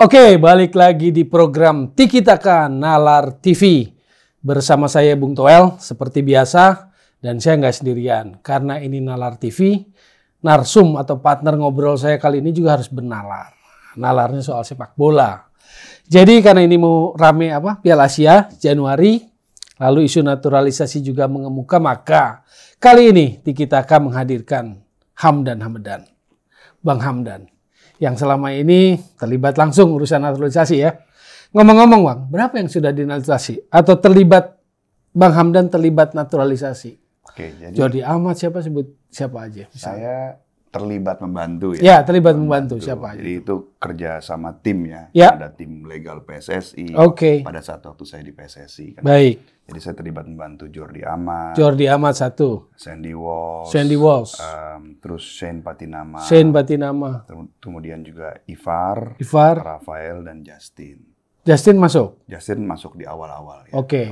Oke, balik lagi di program Tiki Taka Nalar TV. Bersama saya Bung Toel, seperti biasa. Dan saya nggak sendirian, karena ini Nalar TV. Narsum atau partner ngobrol saya kali ini juga harus bernalar. Nalarnya soal sepak bola. Jadi karena ini mau rame apa Piala Asia Januari, lalu isu naturalisasi juga mengemuka, maka kali ini Tiki Taka menghadirkan Hamdan Hamdan. Bang Hamdan yang selama ini terlibat langsung urusan naturalisasi ya. Ngomong-ngomong Bang, berapa yang sudah dinaturalisasi atau terlibat Bang Hamdan terlibat naturalisasi? Oke, jadi Jody Ahmad siapa sebut siapa aja? Misalnya. Saya terlibat membantu ya. Ya, terlibat membantu, membantu. siapa? Jadi itu kerja sama tim ya. ya. Ada tim legal PSSI. Oke. Okay. Pada saat waktu saya di PSSI kan. Baik. Jadi saya terlibat membantu Jordi Amat. Jordi Amat satu. Sandy Walsh. Sandy Walsh. Um, terus Shane Patinama. Shane Patinama. Kemudian juga Ivar. Ivar. Rafael dan Justin. Justin masuk? Justin masuk di awal-awal ya. Oke. Okay.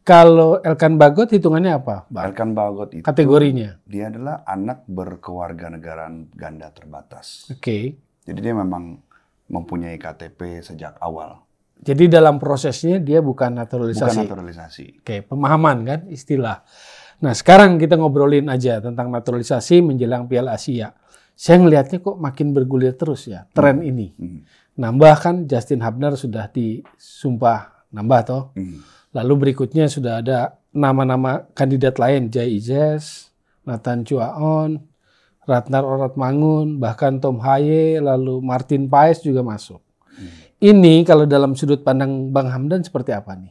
Kalau Elkan Bagot hitungannya apa? Bang? Elkan Bagot itu kategorinya dia adalah anak berkewarganegaraan ganda terbatas. Oke. Okay. Jadi dia memang mempunyai KTP sejak awal. Jadi dalam prosesnya dia bukan naturalisasi. Bukan naturalisasi. Oke, okay, pemahaman kan istilah. Nah, sekarang kita ngobrolin aja tentang naturalisasi menjelang Piala Asia. Saya ngelihatnya kok makin bergulir terus ya tren hmm. ini. Hmm. Nambah kan Justin Hubner sudah disumpah nambah toh. Hmm Lalu berikutnya sudah ada nama-nama kandidat lain, Jai Ijes, Nathan Chuaon, Ratnar Mangun, bahkan Tom Haye, lalu Martin Paes juga masuk. Hmm. Ini kalau dalam sudut pandang Bang Hamdan seperti apa nih?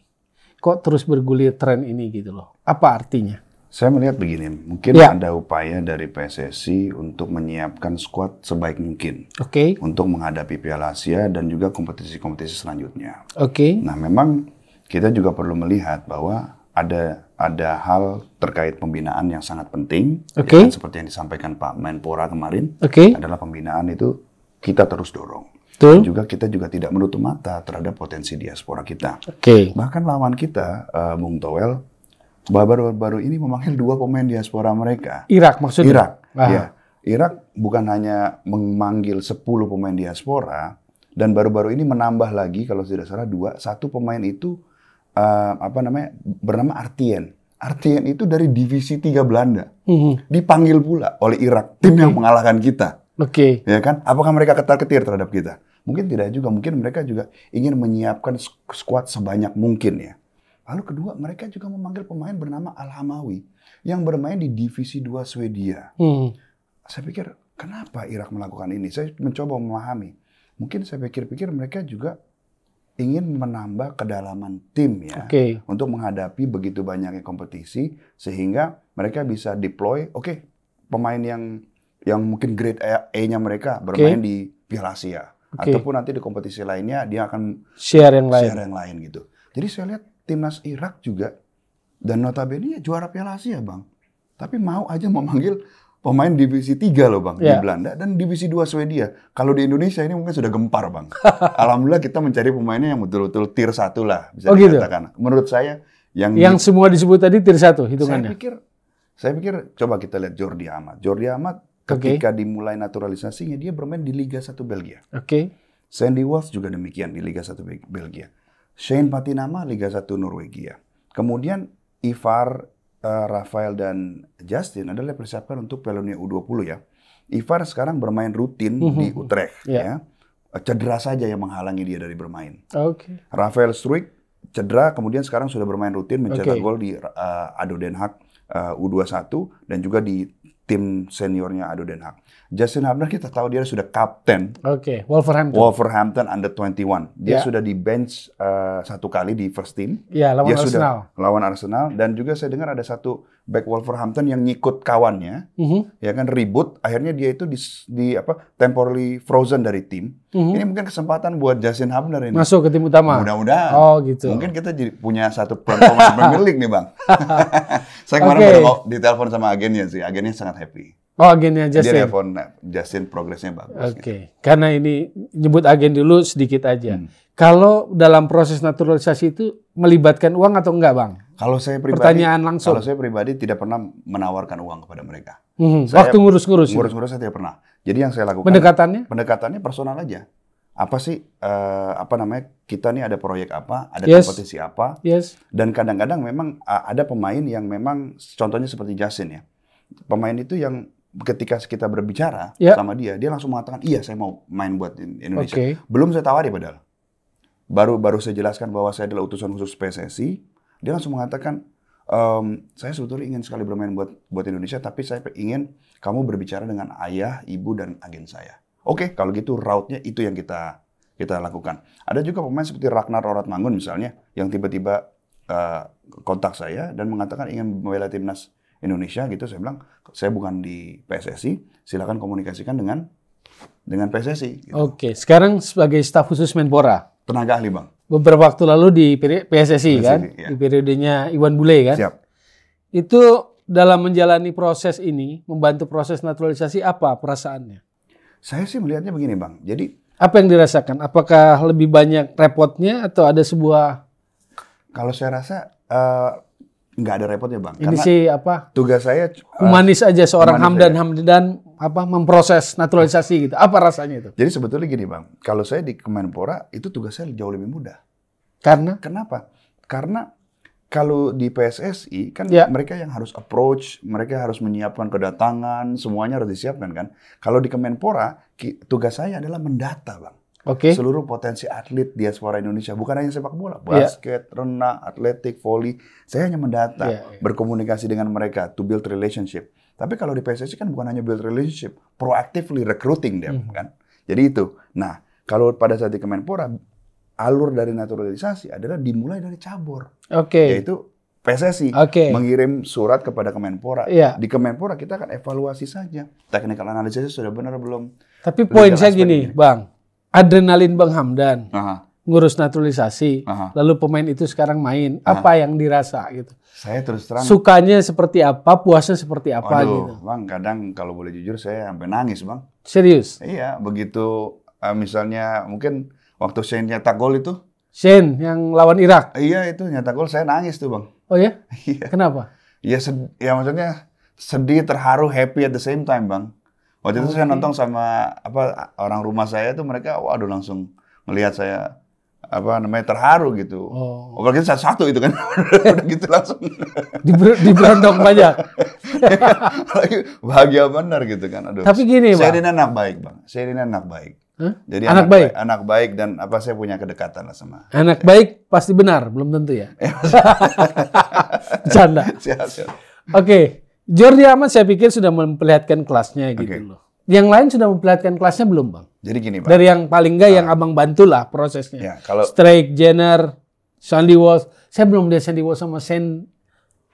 Kok terus bergulir tren ini gitu loh? Apa artinya? Saya melihat begini, mungkin ya. ada upaya dari PSSI untuk menyiapkan skuad sebaik mungkin. Oke. Okay. Untuk menghadapi Piala Asia dan juga kompetisi-kompetisi selanjutnya. Oke. Okay. Nah, memang kita juga perlu melihat bahwa ada ada hal terkait pembinaan yang sangat penting. Okay. seperti yang disampaikan Pak Menpora kemarin, okay. adalah pembinaan itu kita terus dorong. Betul. Dan juga kita juga tidak menutup mata terhadap potensi diaspora kita. Okay. Bahkan lawan kita, uh, Bung Towel, baru-baru ini memanggil dua pemain diaspora mereka. Irak maksudnya? Irak, Ah. ya. Irak bukan hanya memanggil 10 pemain diaspora, dan baru-baru ini menambah lagi kalau tidak salah dua, satu pemain itu uh, apa namanya bernama Artien. Artien itu dari divisi 3 Belanda. Mm-hmm. Dipanggil pula oleh Irak, tim okay. Mhm. yang mengalahkan kita. Oke. Okay. Ya kan? Apakah mereka ketar-ketir terhadap kita? Mungkin tidak juga, mungkin mereka juga ingin menyiapkan skuad sebanyak mungkin ya. Lalu kedua, mereka juga memanggil pemain bernama Al-Hamawi yang bermain di divisi 2 Swedia. Hmm. Saya pikir, kenapa Irak melakukan ini? Saya mencoba memahami. Mungkin saya pikir-pikir mereka juga ingin menambah kedalaman tim ya okay. untuk menghadapi begitu banyaknya kompetisi sehingga mereka bisa deploy oke okay, pemain yang yang mungkin grade A-nya mereka bermain okay. di Piala Asia okay. ataupun nanti di kompetisi lainnya dia akan share yang lain share yang lain gitu. Jadi saya lihat timnas Irak juga dan notabene juara Piala Asia, Bang. Tapi mau aja memanggil pemain divisi 3 loh Bang yeah. di iya. Belanda dan divisi 2 Swedia. Kalau di Indonesia ini mungkin sudah gempar Bang. Alhamdulillah kita mencari pemainnya yang betul-betul tier 1 lah bisa oh, gitu? dikatakan. Menurut saya yang yang di, semua disebut tadi tier satu hitungannya. Saya pikir saya pikir coba kita lihat Jordi Amat. Jordi Amat ketika okay. dimulai naturalisasinya dia bermain di Liga 1 Belgia. Oke. Okay. Sandy Walsh juga demikian di Liga 1 Belgia. Shane Patinama Liga 1 Norwegia. Kemudian Ivar Eh, Rafael dan Justin adalah persiapkan untuk Piala Dunia U20 ya. Ivar sekarang bermain rutin mm -hmm. di mhm. Utrecht yeah. ya. Eh, cedera saja yang menghalangi dia dari bermain. Okay. Rafael Struik cedera kemudian sekarang sudah bermain rutin mencetak okay. gol di uh, Ado Den Haag uh, U21 dan juga di tim seniornya Ado Den Haag. Justin Hubner kita tahu dia sudah kapten. Oke, okay. Wolverhampton. Wolverhampton under 21. Dia yeah. sudah di bench uh, eh, satu kali di first team. Iya, lawan dia Arsenal. Sudah lawan Arsenal dan juga saya dengar ada satu back Wolverhampton yang ngikut kawannya, mm -hmm. ya kan ribut, akhirnya dia itu di, di apa temporarily frozen dari tim. Mm -hmm. Ini mungkin kesempatan buat Justin Hubner ini masuk ke tim utama. Mudah-mudahan. Oh gitu. Mungkin kita jadi punya satu performance Premier League nih bang. Saya kemarin okay. baru ditelepon sama agennya sih, agennya sangat happy. Oh agennya Justin. Dia telepon nah, Justin progresnya bagus. Oke, okay. gitu. karena ini nyebut agen dulu sedikit aja. Hmm. Kalau dalam proses naturalisasi itu melibatkan uang atau enggak, Bang? Kalau saya pribadi, pertanyaan langsung. Kalau saya pribadi tidak pernah menawarkan uang kepada mereka. Hmm, waktu ngurus-ngurus. Ngurus-ngurus saya tidak pernah. Jadi yang saya lakukan pendekatannya pendekatannya personal aja. Apa sih uh, apa namanya? Kita nih ada proyek apa, ada yes. kompetisi apa. Yes. Dan kadang-kadang memang ada pemain yang memang contohnya seperti Jasin ya. Pemain itu yang ketika kita berbicara yeah. sama dia, dia langsung mengatakan, "Iya, saya mau main buat Indonesia." Okay. Belum saya tawari padahal baru baru saya jelaskan bahwa saya adalah utusan khusus PSSI, dia langsung mengatakan, ehm, saya sebetulnya ingin sekali bermain buat buat Indonesia, tapi saya ingin kamu berbicara dengan ayah, ibu, dan agen saya. Oke, okay, kalau gitu rautnya itu yang kita kita lakukan. Ada juga pemain seperti Ragnar Mangun misalnya, yang tiba-tiba uh, kontak saya dan mengatakan ingin membela timnas Indonesia gitu. Saya bilang, saya bukan di PSSI, silakan komunikasikan dengan dengan PSSI. Gitu. Oke, okay. sekarang sebagai staf khusus Menpora, tenaga ahli, Bang. Beberapa waktu lalu di PSSI, PSSI kan, ya. di periodenya Iwan Bule kan. Siap. Itu dalam menjalani proses ini, membantu proses naturalisasi apa perasaannya? Saya sih melihatnya begini, Bang. Jadi apa yang dirasakan? Apakah lebih banyak repotnya atau ada sebuah kalau saya rasa uh, nggak ada repotnya bang. Ini Karena sih apa? Tugas saya eh, humanis uh, aja seorang Hamdan saya. Hamdan apa memproses naturalisasi gitu. Apa rasanya itu? Jadi sebetulnya gini bang, kalau saya di Kemenpora itu tugas saya jauh lebih mudah. Karena? Kenapa? Karena kalau di PSSI kan ya. mereka yang harus approach, mereka harus menyiapkan kedatangan, semuanya harus disiapkan kan. Kalau di Kemenpora tugas saya adalah mendata bang okay. seluruh potensi atlet diaspora Indonesia, bukan hanya sepak bola, iya. basket, yeah. renang, atletik, voli Saya hanya mendata, yeah, iya. berkomunikasi dengan mereka to build relationship. Tapi kalau di PSSI kan bukan hanya build relationship, proactively recruiting them mm. kan. Jadi itu. Nah, kalau pada saat di Kemenpora alur dari naturalisasi adalah dimulai dari cabur. Okay. Yaitu PSSI okay. mengirim surat kepada Kemenpora. Yeah. Di Kemenpora kita akan evaluasi saja. Teknikal analisisnya sudah benar belum? Tapi poin saya gini, ini. Bang adrenalin Bang Hamdan. Aha. Ngurus naturalisasi, Aha. lalu pemain itu sekarang main. Aha. Apa yang dirasa gitu? Saya terus terang. Sukanya seperti apa, puasnya seperti apa Aduh, gitu. Bang, kadang kalau boleh jujur saya sampai nangis, Bang. Serius? Iya, begitu eh, misalnya mungkin waktu Shane nyetak gol itu. Shane yang lawan Irak. Iya, itu nyata gol saya nangis tuh, Bang. Oh ya? Iya. Kenapa? Ya, ya maksudnya sedih, terharu, happy at the same time, Bang. Waktu itu saya oh, nonton sama apa orang rumah saya tuh mereka waduh langsung melihat saya apa namanya terharu gitu. Oh. Apalagi satu, satu itu kan udah gitu langsung di berondong banyak. bahagia benar gitu kan. Aduh. Tapi gini, Saya ini anak baik, Bang. Saya ini anak baik. Huh? Jadi anak, anak baik. baik, anak baik dan apa saya punya kedekatan lah sama. Anak ya. baik pasti benar, belum tentu ya. Canda. Oke. Okay. Jordi Amat saya pikir sudah memperlihatkan kelasnya gitu loh. Yang lain sudah memperlihatkan kelasnya belum bang? Jadi gini bang. Dari yang paling nggak nah. yang ah. abang bantulah prosesnya. Ya, kalau Strike, Jenner, Sandy Walsh. Saya belum lihat Sandy Walsh sama Sen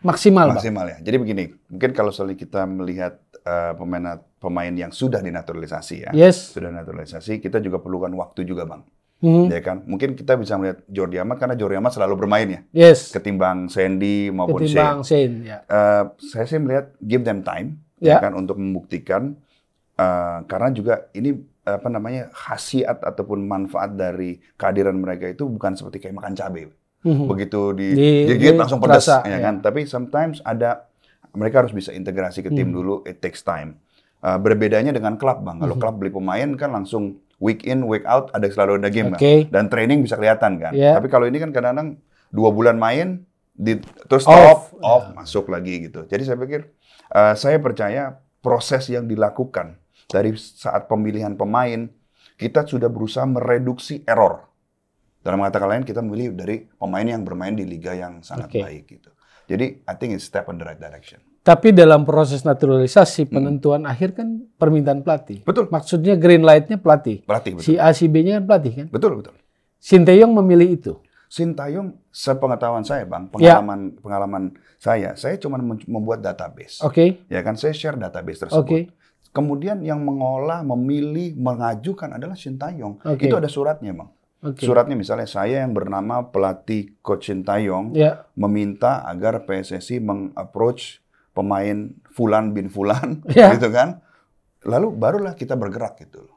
maksimal. Maksimal ya. Jadi begini, mungkin kalau soalnya kita melihat uh, pemain pemain yang sudah dinaturalisasi ya, yes. sudah naturalisasi, kita juga perlukan waktu juga bang hmm. ya kan? Mungkin kita bisa melihat Jordi Amat karena Jordi Amat selalu bermain ya. Yes. Ketimbang Sandy maupun Ketimbang Shane. Shane ya. uh, saya sih melihat give them time yeah. ya kan untuk membuktikan uh, karena juga ini apa namanya khasiat ataupun manfaat dari kehadiran mereka itu bukan seperti kayak makan cabai. Mm-hmm. Begitu di, digigit di, langsung pedas ya ya kan. Tapi sometimes ada mereka harus bisa integrasi ke tim mm-hmm. dulu, it takes time. Uh, berbedanya dengan klub Bang. Kalau mm-hmm. klub beli pemain kan langsung week in week out ada selalu ada game okay. kan? dan training bisa kelihatan kan. Yeah. Tapi kalau ini kan kadang-kadang dua bulan main di, terus off iya. off, off yeah. masuk lagi gitu. Jadi saya pikir uh, saya percaya proses yang dilakukan dari saat pemilihan pemain kita sudah berusaha mereduksi error. Dalam kata lain kita memilih dari pemain yang bermain di liga yang sangat okay. baik gitu. Jadi I think it's step in the right direction. Tapi dalam proses naturalisasi hmm. penentuan hmm. akhir kan permintaan pelatih. Betul. Maksudnya green lightnya pelatih. Pelatih, betul. Si A, si B-nya kan pelatih kan? Betul, betul. Sinteyong memilih itu. Sintayong sepengetahuan saya bang ya. pengalaman ya. pengalaman saya saya cuma membuat database oke okay. ya kan saya share database tersebut okay. kemudian yang mengolah memilih mengajukan adalah Sintayong okay. itu ada suratnya bang okay. suratnya misalnya saya yang bernama pelatih coach Sintayong ya. meminta agar PSSI meng-approach pemain Fulan bin Fulan yeah. gitu kan. Lalu barulah kita bergerak gitu loh.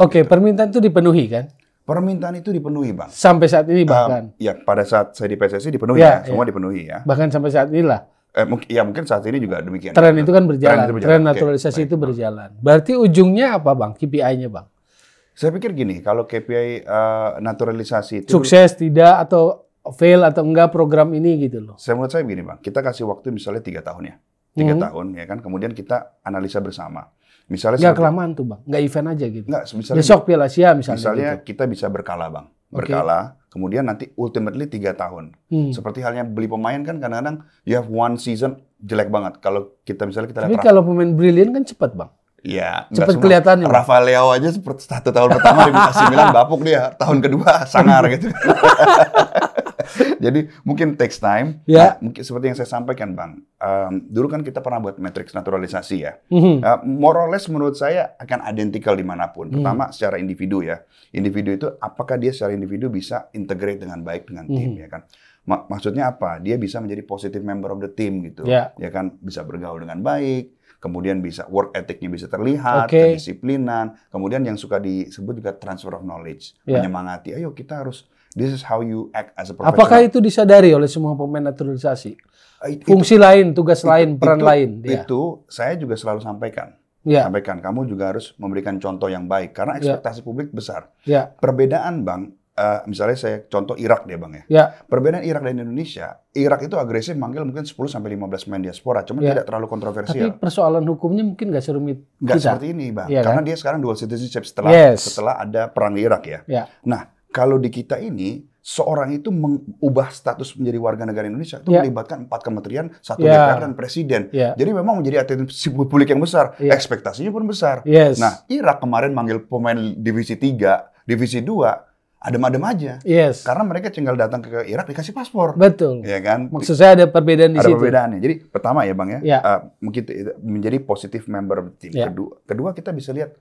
Oke, okay, gitu. permintaan itu dipenuhi kan? Permintaan itu dipenuhi, Bang. Sampai saat ini bahkan. Uh, ya, pada saat saya di PSSI dipenuhi ya, ya. semua dipenuhi ya. Bahkan sampai saat inilah. Eh, mungkin, ya mungkin saat ini juga demikian. Tren itu kan berjalan. Tren, itu berjalan. Tren naturalisasi okay. itu berjalan. Berarti ujungnya apa, Bang? KPI-nya, Bang? Saya pikir gini, kalau KPI uh, eh, naturalisasi itu sukses tidak atau fail atau enggak program ini gitu loh. Saya menurut saya begini bang, kita kasih waktu misalnya tiga tahun ya, tiga hmm. tahun ya kan, kemudian kita analisa bersama. Misalnya nggak kelamaan tuh bang, nggak event aja gitu. Nggak, misalnya besok Piala Asia misalnya. Misalnya gitu. kita bisa berkala bang, berkala. Okay. Kemudian nanti ultimately tiga tahun. Hmm. Seperti halnya beli pemain kan kadang-kadang you have one season jelek banget. Kalau kita misalnya kita Tapi kalau pemain brilian kan cepat bang. Iya, cepat kelihatan. Ya, Rafa Leao aja seperti satu tahun pertama di AC Milan bapuk dia, tahun kedua sangar gitu. Jadi mungkin takes time. Ya. Nah, mungkin seperti yang saya sampaikan, Bang. Um, dulu kan kita pernah buat matriks naturalisasi ya. Mm-hmm. Uh, more or less menurut saya akan identical dimanapun. Mhm. Pertama secara individu ya. Individu itu apakah dia secara individu bisa integrate dengan baik dengan tim mm-hmm. ya kan. maksudnya apa? Dia bisa menjadi positive member of the team gitu. Yeah. Ya kan bisa bergaul dengan baik kemudian bisa work ethicnya bisa terlihat, okay. kedisiplinan, kemudian yang suka disebut juga transfer of knowledge, yeah. menyemangati, ayo kita harus This is how you act as a Apakah itu disadari oleh semua pemain naturalisasi? Uh, it, Fungsi itu, lain, tugas lain, peran itu, lain. Ya. Itu saya juga selalu sampaikan. Ya. Sampaikan, kamu juga harus memberikan contoh yang baik karena iya. ekspektasi ya. publik besar. Ya. Perbedaan bang, uh, misalnya saya contoh Irak deh bang ya. ya. Perbedaan Irak dan Indonesia, Irak itu agresif manggil mungkin 10 sampai 15 pemain diaspora, Cuma ya. tidak terlalu kontroversial. Tapi persoalan hukumnya mungkin nggak serumit. Nggak seperti ini bang, ya, karena kan? dia sekarang dual citizenship setelah yes. setelah ada perang di Irak ya. ya. Nah kalau di kita ini seorang itu mengubah status menjadi warga negara Indonesia itu yeah. melibatkan empat kementerian, satu yeah. DPR dan presiden. Yeah. Jadi memang menjadi atensi publik yang besar, yeah. ekspektasinya pun besar. Yes. Nah, Irak kemarin manggil pemain divisi 3, divisi 2 adem-adem aja. Yes. Karena mereka tinggal datang ke Irak dikasih paspor. Betul. Ya kan? Maksud saya ada perbedaan di ada situ. Ada perbedaannya. Jadi pertama ya Bang ya, yeah. Ya. Uh, mungkin menjadi positif member tim. yeah. Kedua, kedua kita bisa lihat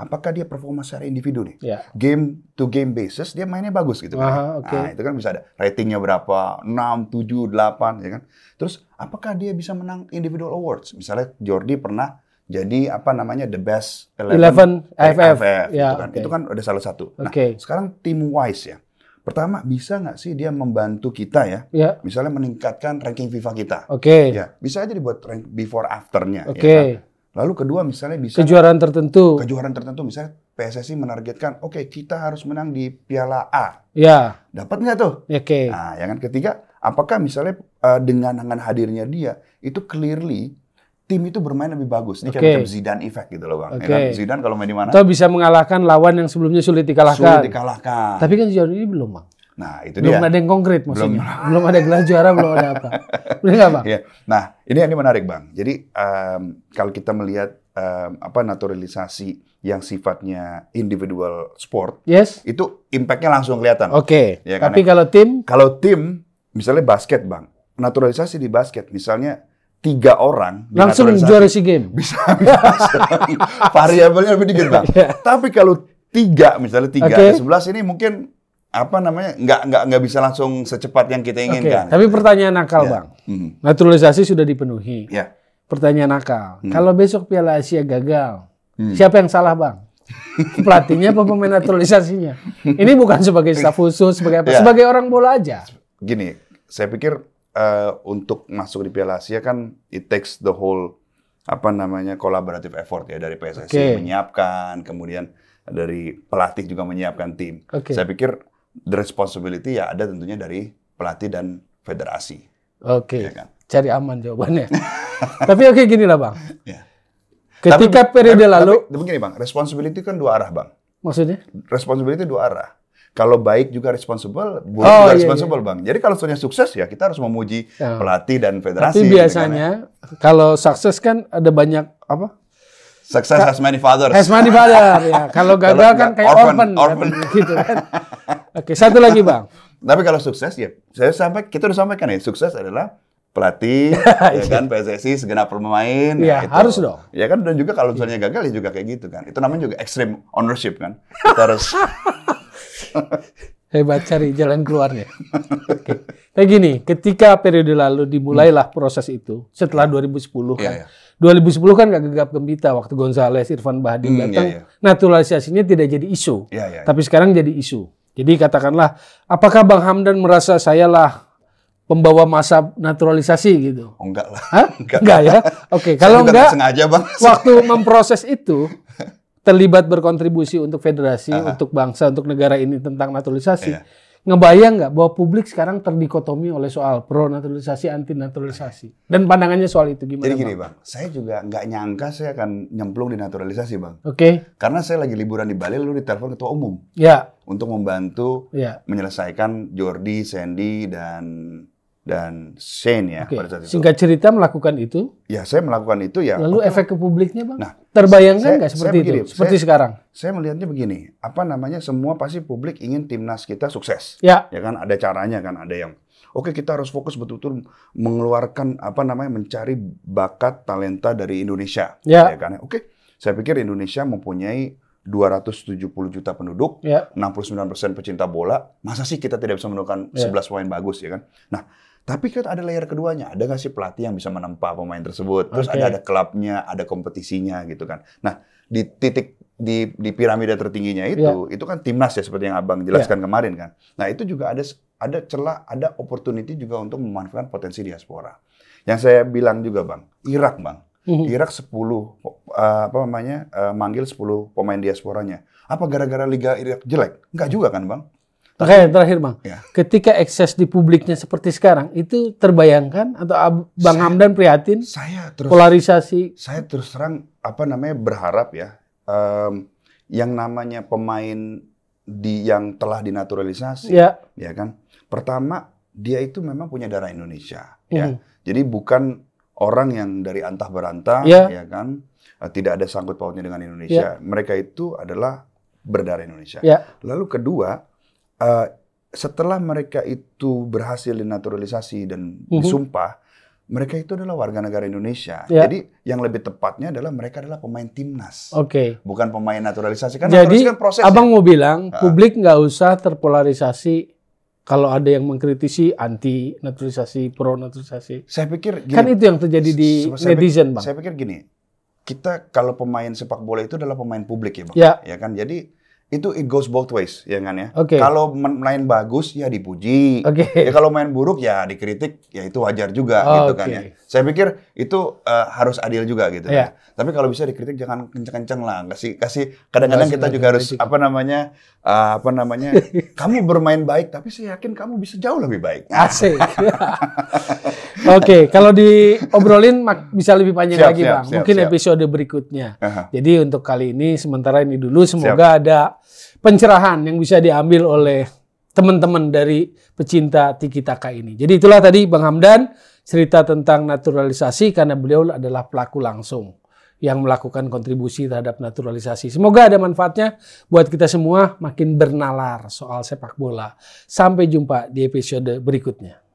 apakah dia performa secara individu nih. Yeah. Game to game basis dia mainnya bagus gitu kan. Aha, okay. Nah, itu kan bisa ada ratingnya berapa, 6, 7, 8 ya kan. Terus apakah dia bisa menang individual awards? Misalnya Jordi pernah jadi apa namanya the best 11, 11 AFF, AFF yeah, gitu kan. Okay. Itu kan ada salah satu. Nah, okay. sekarang team wise ya. Pertama, bisa nggak sih dia membantu kita ya? Yeah. Misalnya meningkatkan ranking FIFA kita. Oke. Okay. Ya, bisa aja dibuat rank before afternya. Ya oke. Okay. Ya Lalu kedua misalnya bisa kejuaraan tertentu. Kejuaraan tertentu misalnya PSSI menargetkan, oke okay, kita harus menang di Piala A. Ya. Dapat nggak tuh? Ya, oke. Okay. Nah, yang kan? ketiga, apakah misalnya uh, dengan dengan hadirnya dia itu clearly tim itu bermain lebih bagus. Ini okay. kayak Zidane effect gitu loh bang. Okay. Ya kan? Zidane kalau main di mana? Atau bisa mengalahkan lawan yang sebelumnya sulit dikalahkan. Sulit dikalahkan. Tapi kan sejauh ini belum bang. Nah, itu belum dia. Belum ada yang konkret maksudnya. Belum, belum ada gelar juara, belum ada apa. Benar nggak, Bang? Ya. Nah, ini ini menarik, Bang. Jadi, um, kalau kita melihat um, apa naturalisasi yang sifatnya individual sport, yes. itu impactnya langsung kelihatan. Oke. Okay. Ya, kan? Tapi kalau tim? Kalau tim, misalnya basket, Bang. Naturalisasi di basket, misalnya tiga orang langsung juara si game bisa, bisa, bisa. variabelnya lebih dikit bang iya. tapi kalau tiga misalnya tiga okay. sebelas ini mungkin apa namanya nggak nggak nggak bisa langsung secepat yang kita inginkan. Okay. Tapi pertanyaan nakal yeah. bang, hmm. naturalisasi sudah dipenuhi. Ya. Pertanyaan nakal, hmm. kalau besok Piala Asia gagal, hmm. siapa yang salah bang? Pelatihnya apa pemain naturalisasinya? Ini bukan sebagai staf khusus, sebagai apa? Yeah. Sebagai orang bola aja. Gini, saya pikir uh, untuk masuk di Piala Asia kan it takes the whole apa namanya collaborative effort ya dari PSSI okay. menyiapkan, kemudian dari pelatih juga menyiapkan tim. Okay. Saya pikir the responsibility ya ada tentunya dari pelatih dan federasi. Oke. Okay. Ya kan? Cari aman jawabannya. tapi oke okay, gini lah bang. Ya. Ketika tapi, periode tapi, lalu. Tapi, begini bang, responsibility kan dua arah bang. Maksudnya? Responsibility dua arah. Kalau baik juga responsible, buruk oh, juga iya, iya. responsible iya. bang. Jadi kalau soalnya sukses ya kita harus memuji ya. pelatih dan federasi. Tapi gitu kan ya. biasanya ya. kalau sukses kan ada banyak apa? Sukses has many fathers. Has many fathers ya. Kalau gagal kan ya, kayak orphan, orphan, orphan. gitu kan. Oke, satu lagi bang. Tapi kalau sukses ya, saya sampai kita udah sampaikan ya, sukses adalah pelatih, ya iya. kan PSSI segenap pemain. Iya, ya, harus dong. Ya kan dan juga kalau misalnya gagal ya juga kayak gitu kan. Itu namanya juga extreme ownership kan. Kita harus hebat cari jalan keluarnya. Oke. Okay. gini, ketika periode lalu dimulailah hmm. proses itu setelah 2010 ya, kan. Ya. 2010 iya. kan gak gegap gembita waktu Gonzales, Irfan Bahdim hmm, iya, datang. Ya, ya. Naturalisasinya tidak jadi isu. Ya, ya, ya. Tapi sekarang jadi isu. Jadi katakanlah, apakah Bang Hamdan merasa saya lah pembawa masa naturalisasi gitu? Oh, enggak lah. Hah? Enggak, enggak ya? Oke, okay. kalau enggak, sengaja bang. waktu memproses itu, terlibat berkontribusi untuk federasi, uh -huh. untuk bangsa, untuk negara ini tentang naturalisasi. Yeah ngebayang nggak bahwa publik sekarang terdikotomi oleh soal pro naturalisasi anti naturalisasi dan pandangannya soal itu gimana? Jadi gini bang, saya juga nggak nyangka saya akan nyemplung di naturalisasi bang. Oke. Okay. Karena saya lagi liburan di Bali lalu ditelepon ketua umum. Ya. Untuk membantu ya. menyelesaikan Jordi, Sandy dan dan Shane ya okay. pada saat itu. Singkat cerita melakukan itu? Ya saya melakukan itu ya. Lalu efek ke publiknya bang? Nah, Terbayangkan nggak seperti saya begini, itu? Seperti saya, sekarang? Saya melihatnya begini, apa namanya semua pasti publik ingin timnas kita sukses. Ya. Ya kan ada caranya kan ada yang Oke kita harus fokus betul-betul mengeluarkan apa namanya mencari bakat talenta dari Indonesia. Ya, ya kan? Ya. Oke saya pikir Indonesia mempunyai 270 juta penduduk, ya. 69 persen pecinta bola, masa sih kita tidak bisa menemukan ya. sebelas 11 pemain bagus ya kan? Nah, tapi kan ada layer keduanya, ada nggak sih pelatih yang bisa menempa pemain tersebut? Terus okay. ada ada klubnya, ada kompetisinya gitu kan. Nah, di titik di di piramida tertingginya itu, yeah. itu kan timnas ya seperti yang Abang jelaskan yeah. kemarin kan. Nah, itu juga ada ada celah, ada opportunity juga untuk memanfaatkan potensi diaspora. Yang saya bilang juga, Bang, Irak, Bang. Mhm. Irak 10 eh, apa namanya? Eh, manggil 10 pemain diasporanya. Apa gara-gara liga Irak jelek? Enggak juga kan, Bang? Oke, terakhir Bang. Ya. Ketika ekses di publiknya seperti sekarang, itu terbayangkan atau Bang saya, Hamdan prihatin? Saya terus polarisasi. Saya terus terang apa namanya berharap ya, um, yang namanya pemain di yang telah dinaturalisasi, ya, ya kan. Pertama, dia itu memang punya darah Indonesia, ya. hmm. ya. Jadi bukan orang yang dari antah berantah, ya, ya kan. Eh, tidak ada sangkut pautnya dengan Indonesia. Ya. Mereka itu adalah berdarah Indonesia. Ya. Lalu kedua, uh, setelah mereka itu berhasil dinaturalisasi dan mhm. disumpah, mereka itu adalah warga negara Indonesia. Yeah. Jadi yang lebih tepatnya adalah mereka adalah pemain timnas. Oke. Okay. Bukan pemain naturalisasi kan Jadi, ya. kan Abang mau bilang uh. publik nggak usah terpolarisasi kalau ada yang mengkritisi anti naturalisasi, pro naturalisasi. Saya pikir gini, kan itu yang terjadi di saya netizen, pikir, Bang. Saya pikir gini, kita kalau pemain sepak bola itu adalah pemain publik ya, Bang. Ya, ya kan? Jadi itu it goes both ways ya kan ya. Okay. Kalau main bagus ya dipuji. Okay. Ya kalau main buruk ya dikritik ya itu wajar juga oh, gitu okay. kan ya. Saya pikir itu uh, harus adil juga gitu yeah. kan. Iya. Tapi kalau bisa dikritik jangan kenceng-kenceng lah. Kasih kasih kadang-kadang kita juga harus apa namanya uh, apa namanya kamu bermain baik tapi saya yakin kamu bisa jauh lebih baik. Asik. Oke, okay, kalau diobrolin bisa lebih panjang siap, lagi siap, Bang. Siap, Mungkin siap. episode berikutnya. Uh -huh. Jadi untuk kali ini sementara ini dulu semoga siap. ada pencerahan yang bisa diambil oleh teman-teman dari pecinta Tiki Taka ini. Jadi itulah tadi Bang Hamdan cerita tentang naturalisasi karena beliau adalah pelaku langsung yang melakukan kontribusi terhadap naturalisasi. Semoga ada manfaatnya buat kita semua makin bernalar soal sepak bola. Sampai jumpa di episode berikutnya.